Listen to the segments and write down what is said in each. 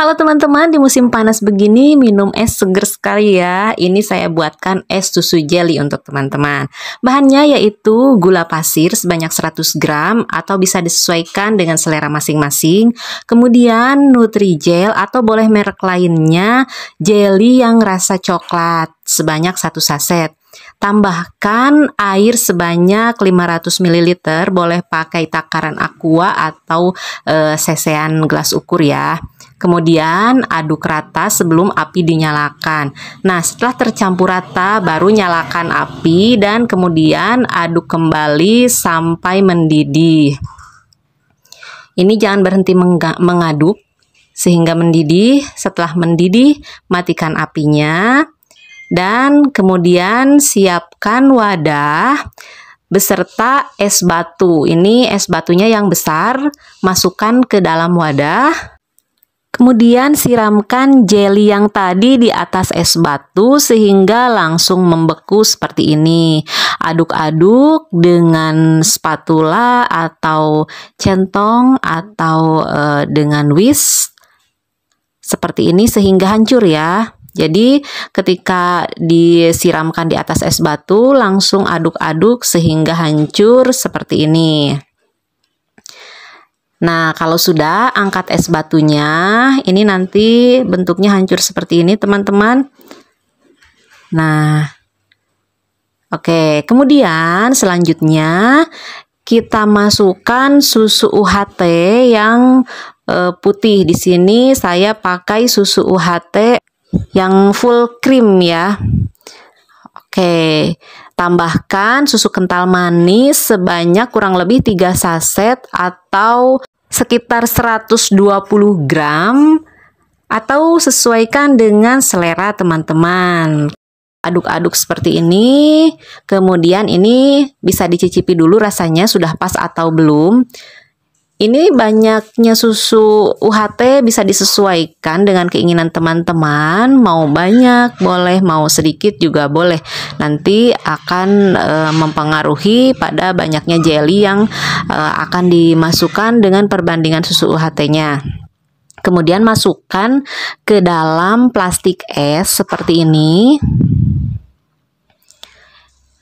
Halo teman-teman, di musim panas begini minum es seger sekali ya. Ini saya buatkan es susu jelly untuk teman-teman. Bahannya yaitu gula pasir sebanyak 100 gram atau bisa disesuaikan dengan selera masing-masing. Kemudian Nutrijel atau boleh merek lainnya jelly yang rasa coklat sebanyak 1 saset. Tambahkan air sebanyak 500 ml, boleh pakai takaran aqua atau e, sesean gelas ukur ya. Kemudian aduk rata sebelum api dinyalakan. Nah, setelah tercampur rata baru nyalakan api dan kemudian aduk kembali sampai mendidih. Ini jangan berhenti mengaduk sehingga mendidih. Setelah mendidih, matikan apinya dan kemudian siapkan wadah beserta es batu. Ini es batunya yang besar, masukkan ke dalam wadah. Kemudian siramkan jelly yang tadi di atas es batu sehingga langsung membeku seperti ini. Aduk-aduk dengan spatula atau centong atau e, dengan whisk seperti ini sehingga hancur ya. Jadi ketika disiramkan di atas es batu langsung aduk-aduk sehingga hancur seperti ini. Nah, kalau sudah angkat es batunya, ini nanti bentuknya hancur seperti ini, teman-teman. Nah, oke. Kemudian selanjutnya kita masukkan susu UHT yang eh, putih. Di sini saya pakai susu UHT yang full cream ya. Oke. Tambahkan susu kental manis sebanyak kurang lebih 3 saset atau sekitar 120 gram atau sesuaikan dengan selera teman-teman. Aduk-aduk seperti ini, kemudian ini bisa dicicipi dulu rasanya sudah pas atau belum. Ini banyaknya susu UHT bisa disesuaikan dengan keinginan teman-teman, mau banyak boleh, mau sedikit juga boleh. Nanti akan e, mempengaruhi pada banyaknya jelly yang e, akan dimasukkan dengan perbandingan susu UHT-nya. Kemudian masukkan ke dalam plastik es seperti ini.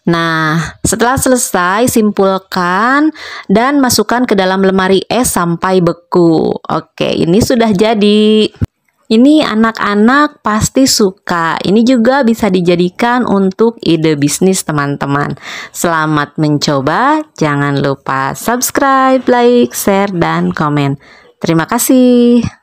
Nah, setelah selesai, simpulkan dan masukkan ke dalam lemari es sampai beku. Oke, ini sudah jadi. Ini anak-anak pasti suka. Ini juga bisa dijadikan untuk ide bisnis teman-teman. Selamat mencoba. Jangan lupa subscribe, like, share, dan komen. Terima kasih.